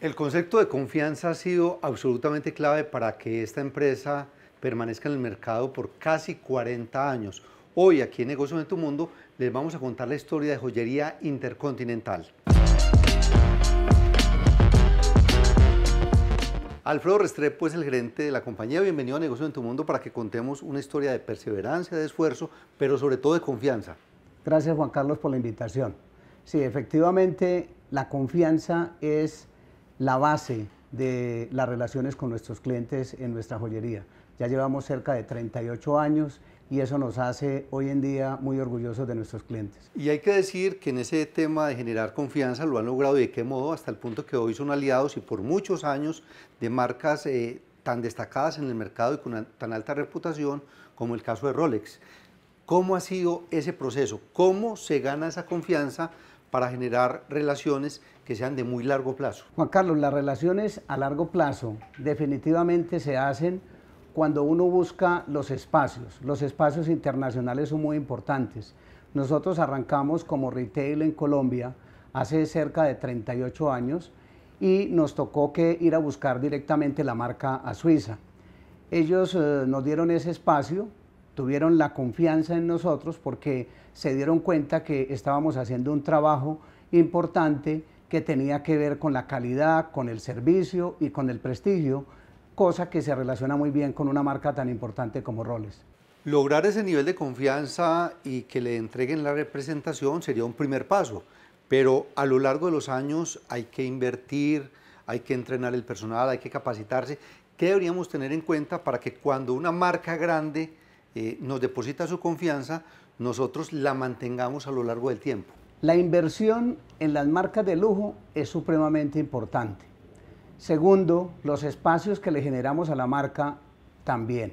El concepto de confianza ha sido absolutamente clave para que esta empresa permanezca en el mercado por casi 40 años. Hoy aquí en Negocios en tu Mundo les vamos a contar la historia de joyería intercontinental. Alfredo Restrepo es el gerente de la compañía. Bienvenido a Negocios en tu Mundo para que contemos una historia de perseverancia, de esfuerzo, pero sobre todo de confianza. Gracias Juan Carlos por la invitación. Sí, efectivamente la confianza es la base de las relaciones con nuestros clientes en nuestra joyería. Ya llevamos cerca de 38 años y eso nos hace hoy en día muy orgullosos de nuestros clientes. Y hay que decir que en ese tema de generar confianza lo han logrado y de qué modo hasta el punto que hoy son aliados y por muchos años de marcas eh, tan destacadas en el mercado y con tan alta reputación como el caso de Rolex. ¿Cómo ha sido ese proceso? ¿Cómo se gana esa confianza para generar relaciones que sean de muy largo plazo. Juan Carlos, las relaciones a largo plazo definitivamente se hacen cuando uno busca los espacios. Los espacios internacionales son muy importantes. Nosotros arrancamos como retail en Colombia hace cerca de 38 años y nos tocó que ir a buscar directamente la marca a Suiza. Ellos eh, nos dieron ese espacio, tuvieron la confianza en nosotros porque se dieron cuenta que estábamos haciendo un trabajo importante que tenía que ver con la calidad, con el servicio y con el prestigio, cosa que se relaciona muy bien con una marca tan importante como Roles. Lograr ese nivel de confianza y que le entreguen la representación sería un primer paso, pero a lo largo de los años hay que invertir, hay que entrenar el personal, hay que capacitarse. ¿Qué deberíamos tener en cuenta para que cuando una marca grande eh, nos deposita su confianza, nosotros la mantengamos a lo largo del tiempo? La inversión en las marcas de lujo es supremamente importante. Segundo, los espacios que le generamos a la marca también.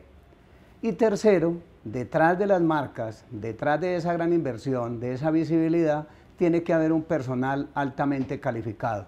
Y tercero, detrás de las marcas, detrás de esa gran inversión, de esa visibilidad, tiene que haber un personal altamente calificado.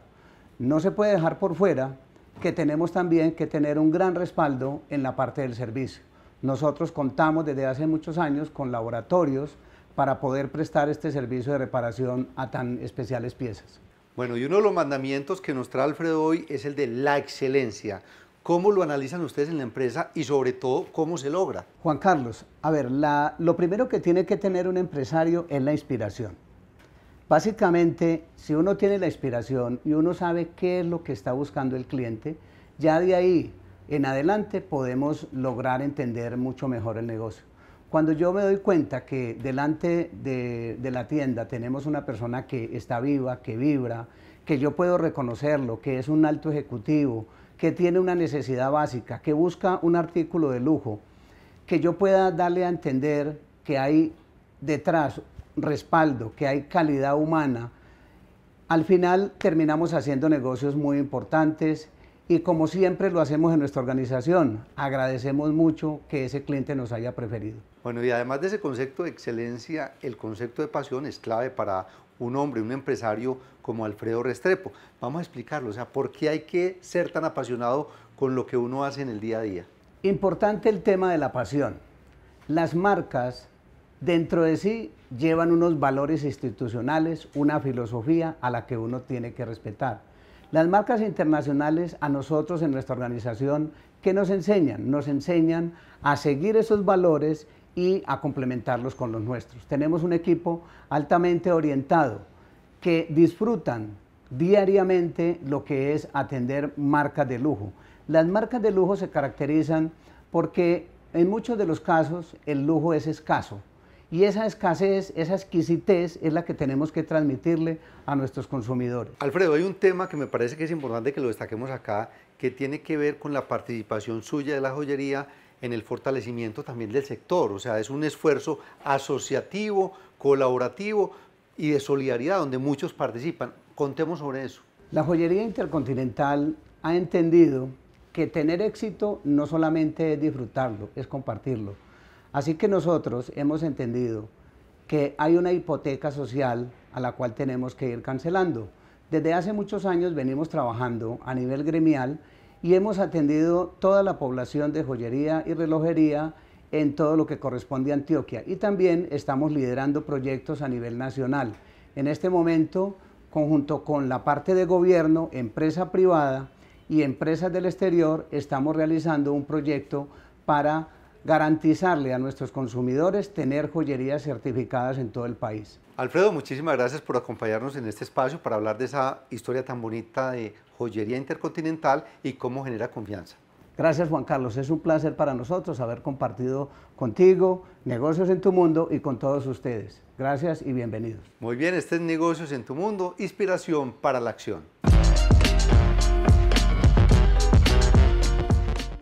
No se puede dejar por fuera que tenemos también que tener un gran respaldo en la parte del servicio. Nosotros contamos desde hace muchos años con laboratorios para poder prestar este servicio de reparación a tan especiales piezas. Bueno, y uno de los mandamientos que nos trae Alfredo hoy es el de la excelencia. ¿Cómo lo analizan ustedes en la empresa y sobre todo cómo se logra? Juan Carlos, a ver, lo primero que tiene que tener un empresario es la inspiración. Básicamente, si uno tiene la inspiración y uno sabe qué es lo que está buscando el cliente, ya de ahí en adelante podemos lograr entender mucho mejor el negocio. Cuando yo me doy cuenta que delante de, la tienda tenemos una persona que está viva, que vibra, que yo puedo reconocerlo, que es un alto ejecutivo, que tiene una necesidad básica, que busca un artículo de lujo, que yo pueda darle a entender que hay detrás respaldo, que hay calidad humana, al final terminamos haciendo negocios muy importantes, y como siempre lo hacemos en nuestra organización, agradecemos mucho que ese cliente nos haya preferido. Bueno, y además de ese concepto de excelencia, el concepto de pasión es clave para un hombre, un empresario como Alfredo Restrepo. Vamos a explicarlo, o sea, ¿por qué hay que ser tan apasionado con lo que uno hace en el día a día? Importante el tema de la pasión. Las marcas dentro de sí llevan unos valores institucionales, una filosofía a la que uno tiene que respetar. Las marcas internacionales a nosotros en nuestra organización, ¿qué nos enseñan? Nos enseñan a seguir esos valores y a complementarlos con los nuestros. Tenemos un equipo altamente orientado que disfrutan diariamente lo que es atender marcas de lujo. Las marcas de lujo se caracterizan porque en muchos de los casos el lujo es escaso y esa escasez, esa exquisitez es la que tenemos que transmitirle a nuestros consumidores. Alfredo, hay un tema que me parece que es importante que lo destaquemos acá, que tiene que ver con la participación suya de la joyería en el fortalecimiento también del sector. O sea, es un esfuerzo asociativo, colaborativo y de solidaridad donde muchos participan. Contemos sobre eso. La joyería intercontinental ha entendido que tener éxito no solamente es disfrutarlo, es compartirlo. Así que nosotros hemos entendido que hay una hipoteca social a la cual tenemos que ir cancelando. Desde hace muchos años venimos trabajando a nivel gremial y hemos atendido toda la población de joyería y relojería en todo lo que corresponde a Antioquia y también estamos liderando proyectos a nivel nacional. En este momento, conjunto con la parte de gobierno, empresa privada y empresas del exterior, estamos realizando un proyecto para garantizarle a nuestros consumidores tener joyerías certificadas en todo el país. Alfredo, muchísimas gracias por acompañarnos en este espacio para hablar de esa historia tan bonita de joyería intercontinental y cómo genera confianza. Gracias Juan Carlos, es un placer para nosotros haber compartido contigo negocios en tu mundo y con todos ustedes. Gracias y bienvenidos. Muy bien, este es Negocios en tu mundo, inspiración para la acción.